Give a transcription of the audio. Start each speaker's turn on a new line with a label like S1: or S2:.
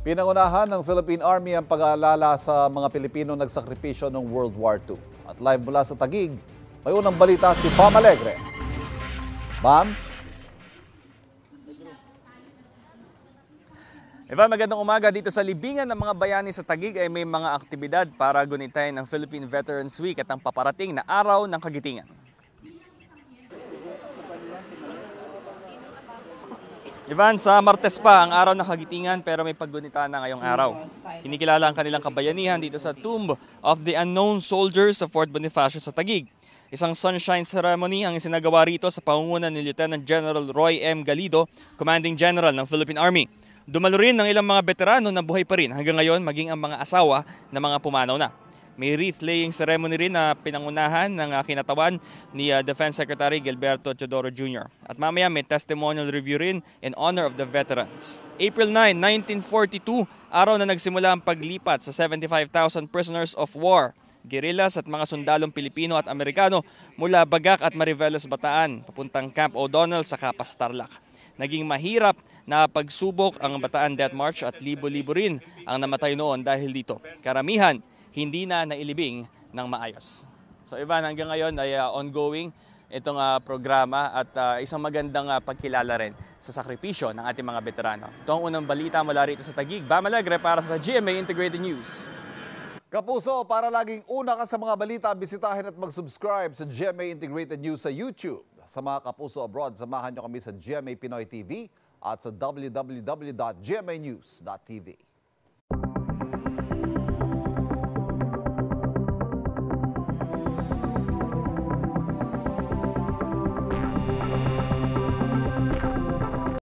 S1: Pinangunahan ng Philippine Army ang pag-aalala sa mga Pilipino nagsakripisyo noong World War II. At live mula sa Tagig, may unang balita si Pam Alegre. Ma'am?
S2: Eva, magandang umaga dito sa libingan ng mga bayani sa Tagig ay may mga aktibidad para gunitain ang Philippine Veterans Week at ang paparating na araw ng kagitingan. Ivan, sa Martes pa ang araw ng kagitingan pero may paggunita na ngayong araw. Kinikilala ang kanilang kabayanihan dito sa Tomb of the Unknown Soldiers sa Fort Bonifacio sa Tagig. Isang sunshine ceremony ang isinagawa rito sa pangunguna ni Lieutenant General Roy M. Galido, Commanding General ng Philippine Army. Dumalo rin ng ilang mga veterano na buhay pa rin hanggang ngayon maging ang mga asawa na mga pumanaw na. May wreath laying ceremony rin na pinangunahan ng ah, kinatawan ni ah, Defense Secretary Gilberto Teodoro Jr. At mamaya may testimonial review rin in honor of the veterans. April 9, 1942, araw na nagsimula ang paglipat sa 75,000 prisoners of war gerillas at mga sundalong Pilipino at Amerikano mula Bagak at Mariveles Bataan papuntang Camp O'Donnell sa Capas Tarlac. Naging mahirap na pagsubok ang Bataan Death March at libo-libo rin ang namatay noon dahil dito. Karamihan hindi na nailibing ng maayos. So Ivan, hanggang ngayon ay uh, ongoing itong uh, programa at uh, isang magandang uh, pagkilala rin sa sakripisyo ng ating mga veterano. Ito ang unang balita mula rito sa Tagig. Bamalagre para sa GMA Integrated
S1: News. Kapuso, para laging una ka sa mga balita, bisitahin at mag-subscribe sa GMA Integrated News sa YouTube. Sa mga kapuso abroad, samahan nyo kami sa GMA Pinoy TV at sa www.gmanews.tv.